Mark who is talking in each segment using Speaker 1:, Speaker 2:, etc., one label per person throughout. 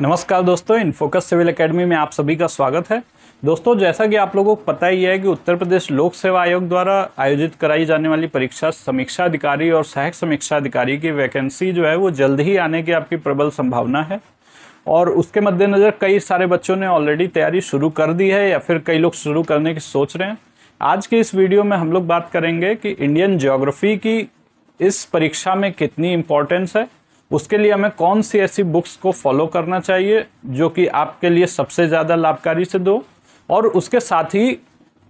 Speaker 1: नमस्कार दोस्तों InFocus civil academy में आप सभी का स्वागत है दोस्तों जैसा कि आप लोगों को पता ही है कि उत्तर प्रदेश लोक सेवा आयोग द्वारा आयोजित कराई जाने वाली परीक्षा समीक्षा अधिकारी और सहायक समीक्षा अधिकारी की वैकेंसी जो है वो जल्द ही आने की आपकी प्रबल संभावना है और उसके मद्देनज़र कई सारे बच्चों ने ऑलरेडी तैयारी शुरू कर दी है या फिर कई लोग शुरू करने की सोच रहे हैं आज के इस वीडियो में हम लोग बात करेंगे कि इंडियन जोग्राफ़ी की इस परीक्षा में कितनी इम्पोर्टेंस है उसके लिए हमें कौन सी ऐसी बुक्स को फॉलो करना चाहिए जो कि आपके लिए सबसे ज़्यादा लाभकारी से दो और उसके साथ ही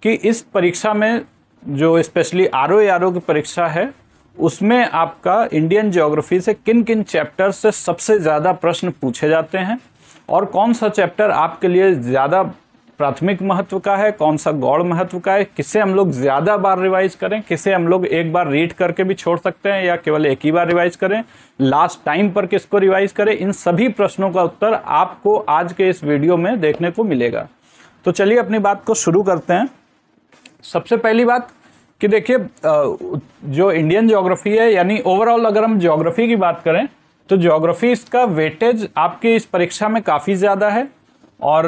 Speaker 1: कि इस परीक्षा में जो स्पेशली आर ओ की परीक्षा है उसमें आपका इंडियन ज्योग्राफी से किन किन चैप्टर से सबसे ज़्यादा प्रश्न पूछे जाते हैं और कौन सा चैप्टर आपके लिए ज़्यादा प्राथमिक महत्व का है कौन सा गौड़ महत्व का है किसे हम लोग ज़्यादा बार रिवाइज करें किसे हम लोग एक बार रीड करके भी छोड़ सकते हैं या केवल एक ही बार रिवाइज करें लास्ट टाइम पर किसको रिवाइज करें इन सभी प्रश्नों का उत्तर आपको आज के इस वीडियो में देखने को मिलेगा तो चलिए अपनी बात को शुरू करते हैं सबसे पहली बात कि देखिए जो इंडियन ज्योग्राफी है यानी ओवरऑल अगर हम ज्योग्राफी की बात करें तो ज्योग्राफी इसका वेटेज आपकी इस परीक्षा में काफ़ी ज़्यादा है और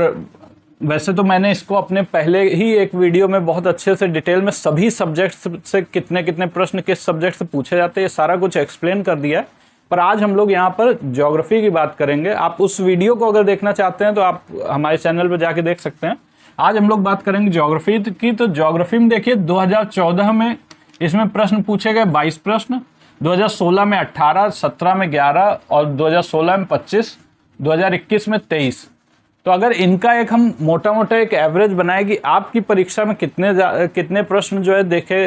Speaker 1: वैसे तो मैंने इसको अपने पहले ही एक वीडियो में बहुत अच्छे से डिटेल में सभी सब्जेक्ट्स से कितने कितने प्रश्न किस सब्जेक्ट से पूछे जाते हैं ये सारा कुछ एक्सप्लेन कर दिया है पर आज हम लोग यहाँ पर ज्योग्राफी की बात करेंगे आप उस वीडियो को अगर देखना चाहते हैं तो आप हमारे चैनल पर जाके देख सकते हैं आज हम लोग बात करेंगे ज्योग्राफी की तो ज्योग्राफी में देखिए 2014 में इसमें प्रश्न पूछे गए 22 प्रश्न 2016 में 18, 17 में 11 और 2016 में 25, 2021 में तेईस तो अगर इनका एक हम मोटा मोटा एक एवरेज बनाए कि आपकी परीक्षा में कितने कितने प्रश्न जो है देखे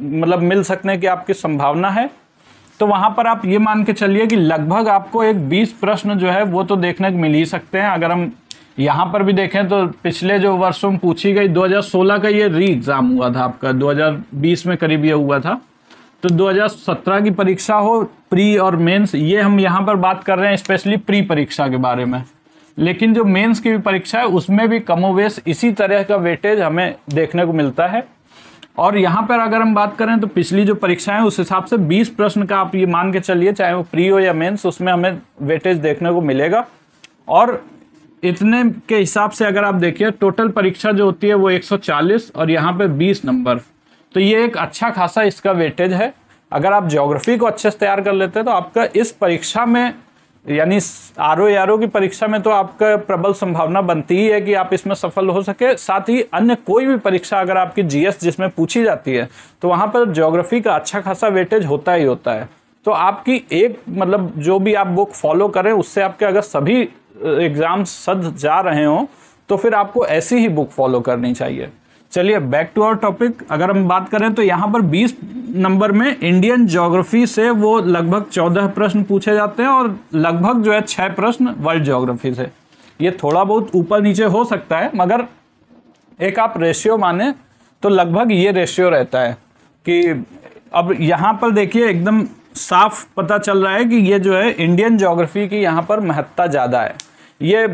Speaker 1: मतलब मिल सकने की आपकी संभावना है तो वहाँ पर आप ये मान के चलिए कि लगभग आपको एक 20 प्रश्न जो है वो तो देखने को मिल ही सकते हैं अगर हम यहाँ पर भी देखें तो पिछले जो वर्षों में पूछी गई 2016 का ये री एग्ज़ाम हुआ था आपका 2020 में करीब ये हुआ था तो 2017 की परीक्षा हो प्री और मेंस ये हम यहाँ पर बात कर रहे हैं स्पेशली प्री परीक्षा के बारे में लेकिन जो मेंस की भी परीक्षा है उसमें भी कमोवेश इसी तरह का वेटेज हमें देखने को मिलता है और यहाँ पर अगर हम बात करें तो पिछली जो परीक्षाएं उस हिसाब से 20 प्रश्न का आप ये मान के चलिए चाहे वो प्री हो या मेंस उसमें हमें वेटेज देखने को मिलेगा और इतने के हिसाब से अगर आप देखिए टोटल परीक्षा जो होती है वो 140 और यहाँ पे 20 नंबर तो ये एक अच्छा खासा इसका वेटेज है अगर आप ज्योग्राफी को अच्छे से तैयार कर लेते हैं तो आपका इस परीक्षा में यानी आर ओ आर ओ की परीक्षा में तो आपका प्रबल संभावना बनती ही है कि आप इसमें सफल हो सके साथ ही अन्य कोई भी परीक्षा अगर आपकी जीएस जिसमें पूछी जाती है तो वहाँ पर ज्योग्राफी का अच्छा खासा वेटेज होता ही होता है तो आपकी एक मतलब जो भी आप बुक फॉलो करें उससे आपके अगर सभी एग्ज़ाम सद जा रहे हों तो फिर आपको ऐसी ही बुक फॉलो करनी चाहिए चलिए बैक टू आवर टॉपिक अगर हम बात करें तो यहाँ पर 20 नंबर में इंडियन ज्योग्राफी से वो लगभग 14 प्रश्न पूछे जाते हैं और लगभग जो है छः प्रश्न वर्ल्ड ज्योग्राफी से ये थोड़ा बहुत ऊपर नीचे हो सकता है मगर एक आप रेशियो माने तो लगभग ये रेशियो रहता है कि अब यहाँ पर देखिए एकदम साफ पता चल रहा है कि ये जो है इंडियन ज्योग्राफी की यहाँ पर महत्ता ज़्यादा है ये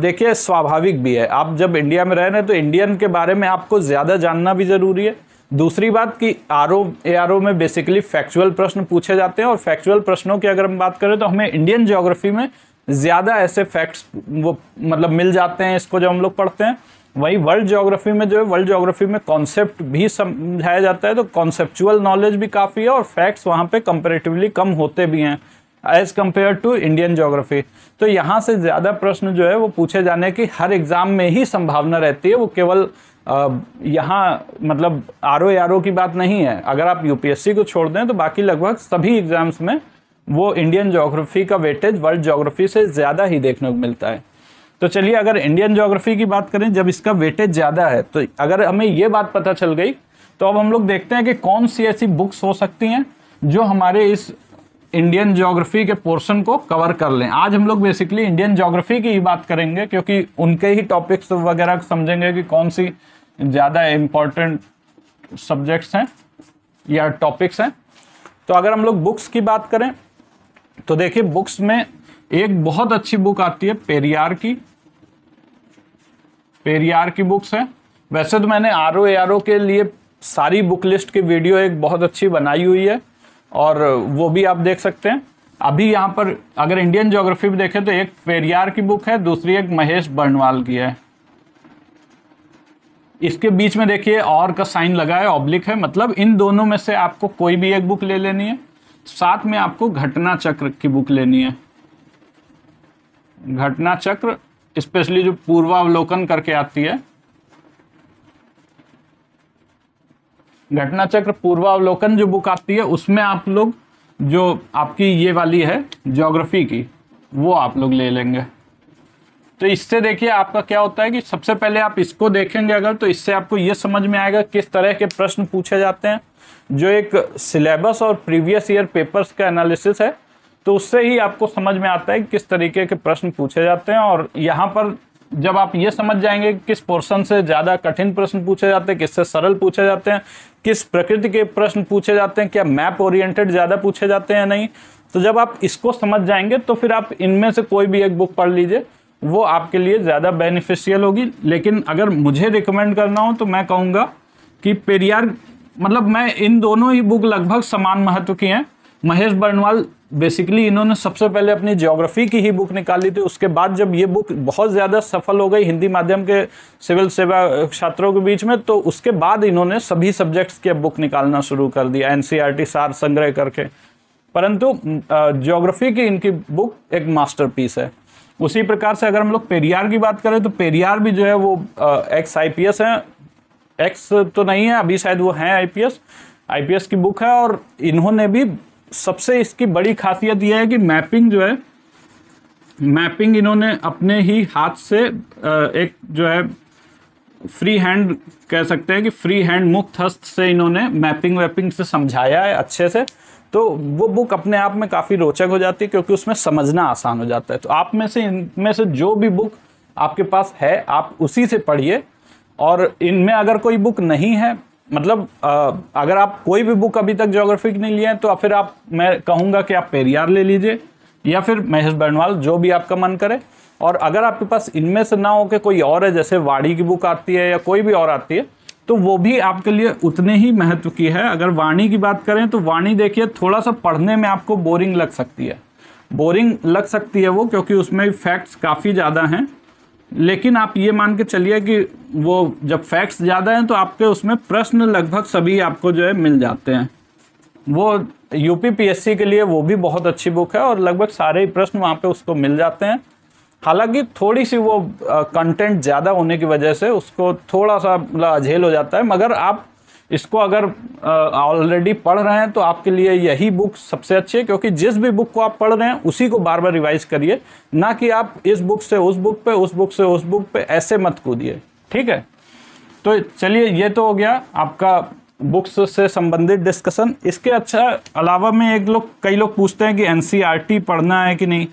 Speaker 1: देखिए स्वाभाविक भी है आप जब इंडिया में रह रहे हैं तो इंडियन के बारे में आपको ज़्यादा जानना भी ज़रूरी है दूसरी बात कि R O A R O में बेसिकली फैक्चुअल प्रश्न पूछे जाते हैं और फैक्चुअल प्रश्नों की अगर हम बात करें तो हमें इंडियन ज्योग्राफी में ज़्यादा ऐसे फैक्ट्स वो मतलब मिल जाते हैं इसको जब हम लोग पढ़ते हैं वहीं वर्ल्ड ज्योग्राफी में जो है वर्ल्ड ज्योग्राफी में कॉन्सेप्ट भी समझाया जाता है तो कॉन्सेप्चुअल नॉलेज भी काफ़ी है और फैक्ट्स वहाँ पर कंपेरेटिवली कम होते भी हैं as compare to Indian geography तो यहाँ से ज़्यादा प्रश्न जो है वो पूछे जाने की हर एग्ज़ाम में ही संभावना रहती है वो केवल यहाँ मतलब आर ओ आर ओ की बात नहीं है अगर आप यूपीएससी को छोड़ दें तो बाकी लगभग सभी एग्ज़ाम्स में वो इंडियन जोग्राफी का वेटेज वर्ल्ड जोग्राफी से ज़्यादा ही देखने को मिलता है तो चलिए अगर इंडियन जोग्राफी की बात करें जब इसका वेटेज ज़्यादा है तो अगर हमें ये बात पता चल गई तो अब हम लोग देखते हैं कि कौन सी ऐसी बुक्स हो सकती हैं जो हमारे इस इंडियन ज्योग्राफी के पोर्शन को कवर कर लें आज हम लोग बेसिकली इंडियन ज्योग्राफी की ही बात करेंगे क्योंकि उनके ही टॉपिक्स वगैरह समझेंगे कि कौन सी ज़्यादा इम्पॉर्टेंट सब्जेक्ट्स हैं या टॉपिक्स हैं तो अगर हम लोग बुक्स की बात करें तो देखिए बुक्स में एक बहुत अच्छी बुक आती है पेरियार की पेरियार की बुक्स है वैसे तो मैंने आर ओ के लिए सारी बुक लिस्ट की वीडियो एक बहुत अच्छी बनाई हुई है और वो भी आप देख सकते हैं अभी यहाँ पर अगर इंडियन ज्योग्राफी भी देखें तो एक पेरियार की बुक है दूसरी एक महेश बर्णवाल की है इसके बीच में देखिए और का साइन लगा है ऑब्लिक है मतलब इन दोनों में से आपको कोई भी एक बुक ले लेनी है साथ में आपको घटना चक्र की बुक लेनी है घटना चक्र स्पेशली जो पूर्वावलोकन करके आती है घटना चक्र पूर्वावलोकन जो बुक आती है उसमें आप लोग जो आपकी ये वाली है ज्योग्राफी की वो आप लोग ले लेंगे तो इससे देखिए आपका क्या होता है कि सबसे पहले आप इसको देखेंगे अगर तो इससे आपको ये समझ में आएगा किस तरह के प्रश्न पूछे जाते हैं जो एक सिलेबस और प्रीवियस ईयर पेपर्स का एनालिसिस है तो उससे ही आपको समझ में आता है कि किस तरीके के प्रश्न पूछे जाते हैं और यहाँ पर जब आप ये समझ जाएंगे कि किस पोर्शन से ज़्यादा कठिन प्रश्न पूछे जाते हैं किससे सरल पूछे जाते हैं किस प्रकृति के प्रश्न पूछे जाते हैं क्या मैप ओरिएंटेड ज़्यादा पूछे जाते हैं नहीं तो जब आप इसको समझ जाएंगे तो फिर आप इनमें से कोई भी एक बुक पढ़ लीजिए वो आपके लिए ज़्यादा बेनिफिशियल होगी लेकिन अगर मुझे रिकमेंड करना हो तो मैं कहूँगा कि पेरियार मतलब मैं इन दोनों ही बुक लगभग समान महत्व की हैं महेश बर्नवाल बेसिकली इन्होंने सबसे पहले अपनी ज्योग्राफी की ही बुक निकाली थी उसके बाद जब ये बुक बहुत ज़्यादा सफल हो गई हिंदी माध्यम के सिविल सेवा छात्रों के बीच में तो उसके बाद इन्होंने सभी सब्जेक्ट्स की बुक निकालना शुरू कर दिया एन e सार संग्रह करके परंतु ज्योग्राफी की इनकी बुक एक मास्टरपीस है उसी प्रकार से अगर हम लोग पेरियार की बात करें तो पेरियार भी जो है वो एक्स आईपीएस हैं एक्स तो नहीं है अभी शायद वो हैं आईपीएस आईपीएस की बुक है और इन्होंने भी सबसे इसकी बड़ी खासियत यह है कि मैपिंग जो है मैपिंग इन्होंने अपने ही हाथ से एक जो है फ्री हैंड कह सकते हैं कि फ्री हैंड मुक्त हस्त से इन्होंने मैपिंग वैपिंग से समझाया है अच्छे से तो वो बुक अपने आप में काफ़ी रोचक हो जाती है क्योंकि उसमें समझना आसान हो जाता है तो आप में से इनमें से जो भी बुक आपके पास है आप उसी से पढ़िए और इनमें अगर कोई बुक नहीं है मतलब आ, अगर आप कोई भी बुक अभी तक जोग्राफी की नहीं लिए हैं तो फिर आप मैं कहूँगा कि आप पेरियार ले लीजिए या फिर महेश बर्नवाल जो भी आपका मन करे और अगर आपके पास इनमें से ना हो के कोई और है जैसे वाणी की बुक आती है या कोई भी और आती है तो वो भी आपके लिए उतने ही महत्व की है अगर वाणी की बात करें तो वाणी देखिए थोड़ा सा पढ़ने में आपको बोरिंग लग सकती है बोरिंग लग सकती है वो क्योंकि उसमें फैक्ट्स काफ़ी ज़्यादा हैं लेकिन आप ये मान के चलिए कि वो जब फैक्ट्स ज़्यादा हैं तो आपके उसमें प्रश्न लगभग सभी आपको जो है मिल जाते हैं वो यू पी के लिए वो भी बहुत अच्छी बुक है और लगभग सारे ही प्रश्न वहाँ पे उसको मिल जाते हैं हालांकि थोड़ी सी वो कंटेंट ज़्यादा होने की वजह से उसको थोड़ा सा मतलब अझेल हो जाता है मगर आप इसको अगर ऑलरेडी पढ़ रहे हैं तो आपके लिए यही बुक सबसे अच्छी है क्योंकि जिस भी बुक को आप पढ़ रहे हैं उसी को बार बार रिवाइज करिए ना कि आप इस बुक से उस बुक पे उस बुक से उस बुक पे ऐसे मत कूदिए ठीक है तो चलिए ये तो हो गया आपका बुक्स से संबंधित डिस्कशन इसके अच्छा अलावा में एक लोग कई लोग पूछते हैं कि एन e पढ़ना है कि नहीं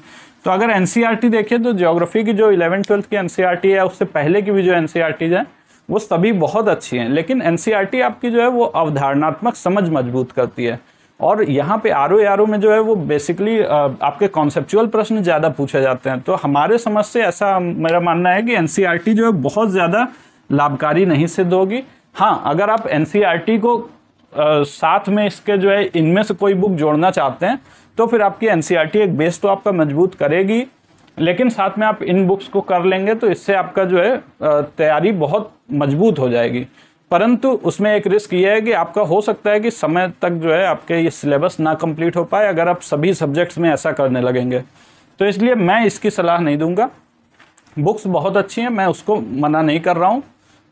Speaker 1: तो अगर एन e देखें तो ज्योग्राफी की जो इलेवन ट्वेल्थ की एन e है उससे पहले की भी जो एन सी आर हैं वो सभी बहुत अच्छी हैं लेकिन एन e आपकी जो है वो अवधारणात्मक समझ मजबूत करती है और यहाँ पे आर ओ आर ओ में जो है वो बेसिकली आपके कॉन्सेप्चुअल प्रश्न ज़्यादा पूछे जाते हैं तो हमारे समझ से ऐसा मेरा मानना है कि एन e जो है बहुत ज़्यादा लाभकारी नहीं सिद्ध होगी हाँ अगर आप एन e को आ, साथ में इसके जो है इनमें से कोई बुक जोड़ना चाहते हैं तो फिर आपकी एन एक बेस तो आपका मजबूत करेगी लेकिन साथ में आप इन बुक्स को कर लेंगे तो इससे आपका जो है तैयारी बहुत मजबूत हो जाएगी परंतु उसमें एक रिस्क ये है कि आपका हो सकता है कि समय तक जो है आपके ये सिलेबस ना कंप्लीट हो पाए अगर आप सभी सब्जेक्ट्स में ऐसा करने लगेंगे तो इसलिए मैं इसकी सलाह नहीं दूंगा बुक्स बहुत अच्छी हैं मैं उसको मना नहीं कर रहा हूँ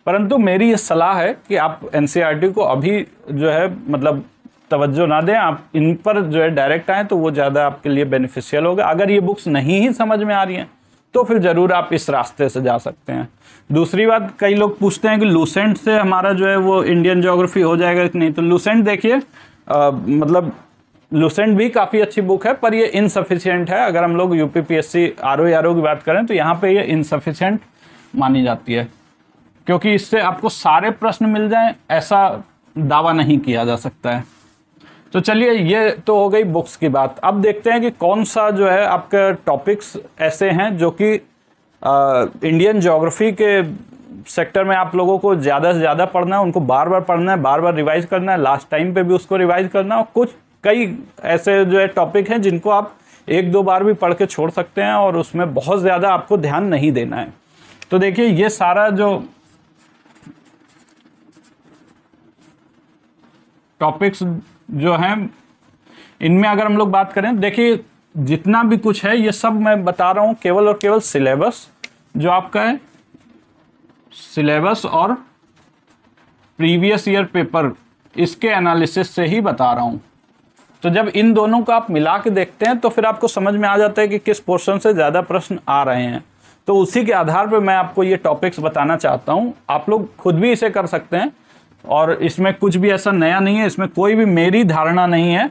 Speaker 1: परंतु मेरी ये सलाह है कि आप एन e को अभी जो है मतलब तवज्जो ना दें आप इन पर जो है डायरेक्ट आएँ तो वो ज़्यादा आपके लिए बेनिफिशियल होगा अगर ये बुक्स नहीं ही समझ में आ रही हैं तो फिर ज़रूर आप इस रास्ते से जा सकते हैं दूसरी बात कई लोग पूछते हैं कि लूसेंट से हमारा जो है वो इंडियन जोग्राफी हो जाएगा कि नहीं तो लूसेंट देखिए मतलब लूसेंट भी काफ़ी अच्छी बुक है पर ये इनसफिशियंट है अगर हम लोग U P P S C R O R O की बात करें तो यहाँ पे ये इनसफिशियंट मानी जाती है क्योंकि इससे आपको सारे प्रश्न मिल जाएं ऐसा दावा नहीं किया जा सकता है तो चलिए ये तो हो गई बुक्स की बात अब देखते हैं कि कौन सा जो है आपके टॉपिक्स ऐसे हैं जो कि इंडियन जोग्राफी के सेक्टर में आप लोगों को ज़्यादा से ज़्यादा पढ़ना है उनको बार बार पढ़ना है बार बार रिवाइज करना है लास्ट टाइम पे भी उसको रिवाइज करना है कुछ कई ऐसे जो है टॉपिक हैं जिनको आप एक दो बार भी पढ़ के छोड़ सकते हैं और उसमें बहुत ज़्यादा आपको ध्यान नहीं देना है तो देखिए ये सारा जो टॉपिक्स जो हैं इनमें अगर हम लोग बात करें देखिए जितना भी कुछ है ये सब मैं बता रहा हूँ केवल और केवल सिलेबस जो आपका है सिलेबस और प्रीवियस ईयर पेपर इसके एनालिसिस से ही बता रहा हूँ तो जब इन दोनों को आप मिला के देखते हैं तो फिर आपको समझ में आ जाता है कि किस पोर्शन से ज़्यादा प्रश्न आ रहे हैं तो उसी के आधार पर मैं आपको ये टॉपिक्स बताना चाहता हूँ आप लोग खुद भी इसे कर सकते हैं और इसमें कुछ भी ऐसा नया नहीं है इसमें कोई भी मेरी धारणा नहीं है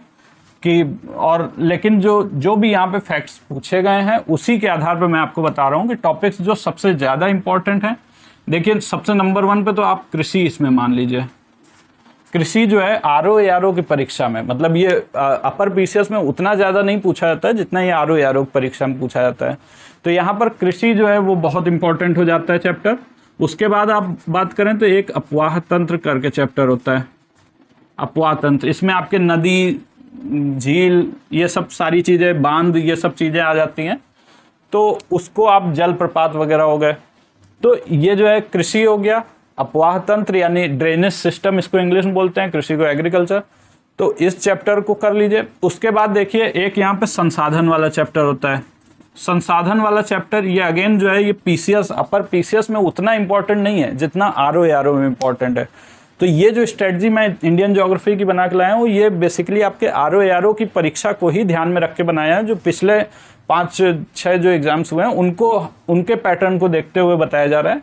Speaker 1: कि और लेकिन जो जो भी यहाँ पे फैक्ट्स पूछे गए हैं उसी के आधार पर मैं आपको बता रहा हूँ कि टॉपिक्स जो सबसे ज़्यादा इम्पॉर्टेंट हैं देखिए सबसे नंबर वन पे तो आप कृषि इसमें मान लीजिए कृषि जो है R O A R O की परीक्षा में मतलब ये अपर पी में उतना ज़्यादा नहीं पूछा जाता है जितना ये R O A R O परीक्षा में पूछा जाता है तो यहाँ पर कृषि जो है वो बहुत इंपॉर्टेंट हो जाता है चैप्टर उसके बाद आप बात करें तो एक अपवाह तंत्र करके चैप्टर होता है अपवाह तंत्र इसमें आपके नदी झील ये सब सारी चीज़ें बांध ये सब चीज़ें आ जाती हैं तो उसको आप जलप्रपात वगैरह हो गए तो ये जो है कृषि हो गया अपवाह तंत्र यानी ड्रेनेज सिस्टम इसको इंग्लिश में बोलते हैं कृषि को एग्रीकल्चर तो इस चैप्टर को कर लीजिए उसके बाद देखिए एक यहाँ पे संसाधन वाला चैप्टर होता है संसाधन वाला चैप्टर ये अगेन जो है ये पीसीएस अपर पीसीएस में उतना इम्पोर्टेंट नहीं है जितना आर ओ आर ओ में इंपॉर्टेंट है तो ये जो स्ट्रेटजी मैं इंडियन जोग्राफी की बना के लाया हूँ ये बेसिकली आपके आर ओ आर ओ की परीक्षा को ही ध्यान में रख के बनाया है जो पिछले पाँच छः जो एग्ज़ाम्स हुए हैं उनको उनके पैटर्न को देखते हुए बताया जा रहा है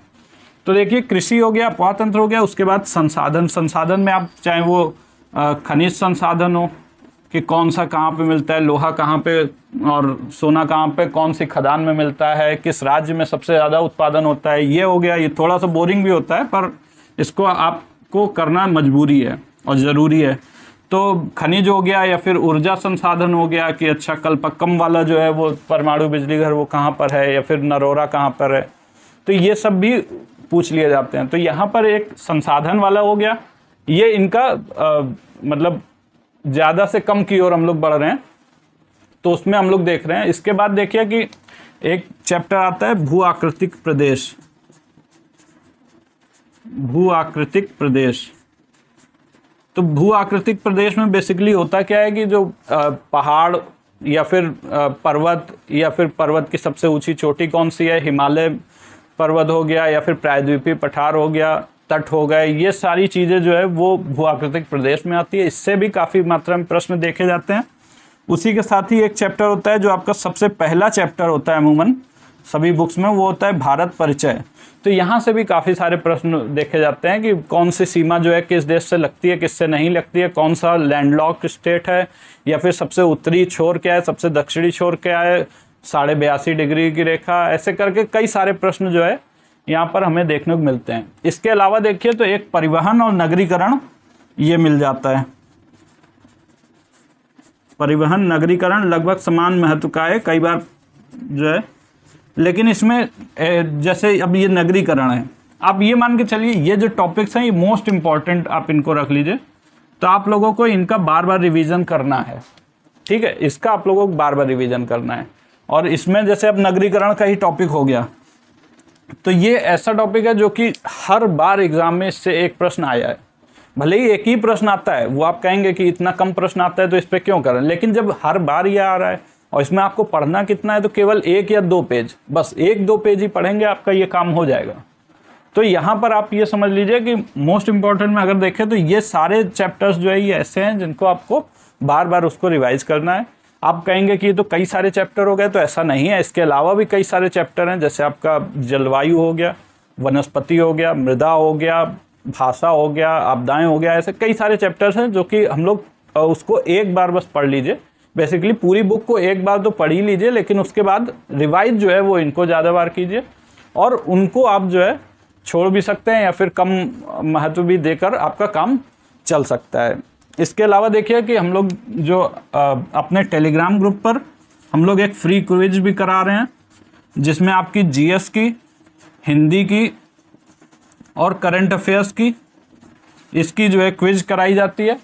Speaker 1: तो देखिए कृषि हो गया पौतंत्र हो गया उसके बाद संसाधन संसाधन में आप चाहे वो खनिज संसाधन हो कि कौन सा कहाँ पे मिलता है लोहा कहाँ पे और सोना कहाँ पे कौन सी खदान में मिलता है किस राज्य में सबसे ज़्यादा उत्पादन होता है ये हो गया ये थोड़ा सा बोरिंग भी होता है पर इसको आपको करना मजबूरी है और ज़रूरी है तो खनिज हो गया या फिर ऊर्जा संसाधन हो गया कि अच्छा कल्पक्कम वाला जो है वो परमाणु बिजली घर वो कहाँ पर है या फिर नरोरा कहाँ पर है तो ये सब भी पूछ लिए जाते हैं तो यहाँ पर एक संसाधन वाला हो गया ये इनका आ, मतलब ज़्यादा से कम की ओर हम लोग बढ़ रहे हैं तो उसमें हम लोग देख रहे हैं इसके बाद देखिए कि एक चैप्टर आता है भू आकृतिक प्रदेश भू आकृतिक प्रदेश तो भू आकृतिक प्रदेश में बेसिकली होता क्या है कि जो पहाड़ या फिर पर्वत या फिर पर्वत की सबसे ऊंची चोटी कौन सी है हिमालय पर्वत हो गया या फिर प्रायद्वीपीय पठार हो गया तट हो गए ये सारी चीज़ें जो है वो भूआकृतिक प्रदेश में आती है इससे भी काफ़ी मात्रा में प्रश्न देखे जाते हैं उसी के साथ ही एक चैप्टर होता है जो आपका सबसे पहला चैप्टर होता है अमूमन सभी बुक्स में वो होता है भारत परिचय तो यहाँ से भी काफ़ी सारे प्रश्न देखे जाते हैं कि कौन सी सीमा जो है किस देश से लगती है किससे नहीं लगती है कौन सा लैंडलॉक स्टेट है या फिर सबसे उत्तरी छोर क्या है सबसे दक्षिणी छोर क्या है साढ़े बयासी डिग्री की रेखा ऐसे करके कई सारे प्रश्न जो है यहाँ पर हमें देखने को मिलते हैं इसके अलावा देखिए तो एक परिवहन और नगरीकरण ये मिल जाता है परिवहन नगरीकरण लगभग समान महत्व का है कई बार जो है लेकिन इसमें जैसे अब ये नगरीकरण है आप ये मान के चलिए ये जो टॉपिक्स हैं ये मोस्ट इम्पॉर्टेंट आप इनको रख लीजिए तो आप लोगों को इनका बार बार रिवीजन करना है ठीक है इसका आप लोगों को बार बार रिवीजन करना है और इसमें जैसे अब नगरीकरण का ही टॉपिक हो गया तो ये ऐसा टॉपिक है जो कि हर बार एग्ज़ाम में इससे एक प्रश्न आया है भले ही एक ही प्रश्न आता है वो आप कहेंगे कि इतना कम प्रश्न आता है तो इस पर क्यों करें लेकिन जब हर बार ये आ रहा है और इसमें आपको पढ़ना कितना है तो केवल एक या दो पेज बस एक दो पेज ही पढ़ेंगे आपका ये काम हो जाएगा तो यहाँ पर आप ये समझ लीजिए कि मोस्ट इम्पॉर्टेंट में अगर देखें तो ये सारे चैप्टर्स जो है ये ऐसे हैं जिनको आपको बार बार उसको रिवाइज करना है आप कहेंगे कि ये तो कई सारे चैप्टर हो गए तो ऐसा नहीं है इसके अलावा भी कई सारे चैप्टर हैं जैसे आपका जलवायु हो गया वनस्पति हो गया मृदा हो गया भाषा हो गया आपदाएँ हो गया ऐसे कई सारे चैप्टर्स हैं जो कि हम लोग उसको एक बार बस पढ़ लीजिए बेसिकली पूरी बुक को एक बार तो पढ़ ही लीजिए लेकिन उसके बाद रिवाइज जो है वो इनको ज़्यादा बार कीजिए और उनको आप जो है छोड़ भी सकते हैं या फिर कम महत्व भी देकर आपका काम चल सकता है इसके अलावा देखिए कि हम लोग जो अपने टेलीग्राम ग्रुप पर हम लोग एक फ्री क्विज भी करा रहे हैं जिसमें आपकी जीएस की हिंदी की और करंट अफेयर्स की इसकी जो है क्विज कराई जाती है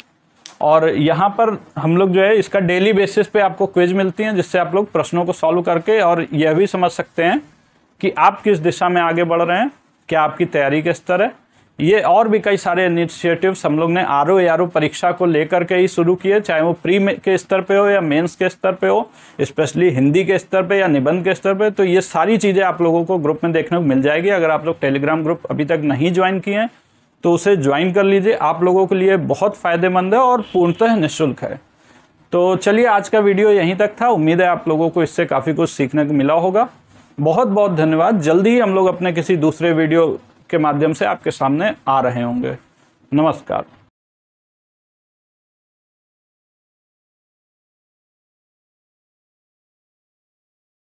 Speaker 1: और यहाँ पर हम लोग जो है इसका डेली बेसिस पे आपको क्विज मिलती हैं जिससे आप लोग प्रश्नों को सॉल्व करके और यह भी समझ सकते हैं कि आप किस दिशा में आगे बढ़ रहे हैं क्या आपकी तैयारी का स्तर है ये और भी कई सारे इनिशिएटिव्स हम लोग ने आर ओ परीक्षा को लेकर के ही शुरू किए चाहे वो प्री के स्तर पे हो या मेंस के स्तर पे हो स्पेशली हिंदी के स्तर पे या निबंध के स्तर पे तो ये सारी चीज़ें आप लोगों को ग्रुप में देखने को मिल जाएगी अगर आप लोग टेलीग्राम ग्रुप अभी तक नहीं ज्वाइन किए हैं तो उसे ज्वाइन कर लीजिए आप लोगों के लिए बहुत फ़ायदेमंद है और पूर्णतः निःशुल्क है तो चलिए आज का वीडियो यहीं तक था उम्मीद है आप लोगों को इससे काफ़ी कुछ सीखने को मिला होगा बहुत बहुत धन्यवाद जल्दी ही हम लोग अपने किसी दूसरे वीडियो के माध्यम से आपके सामने आ रहे होंगे नमस्कार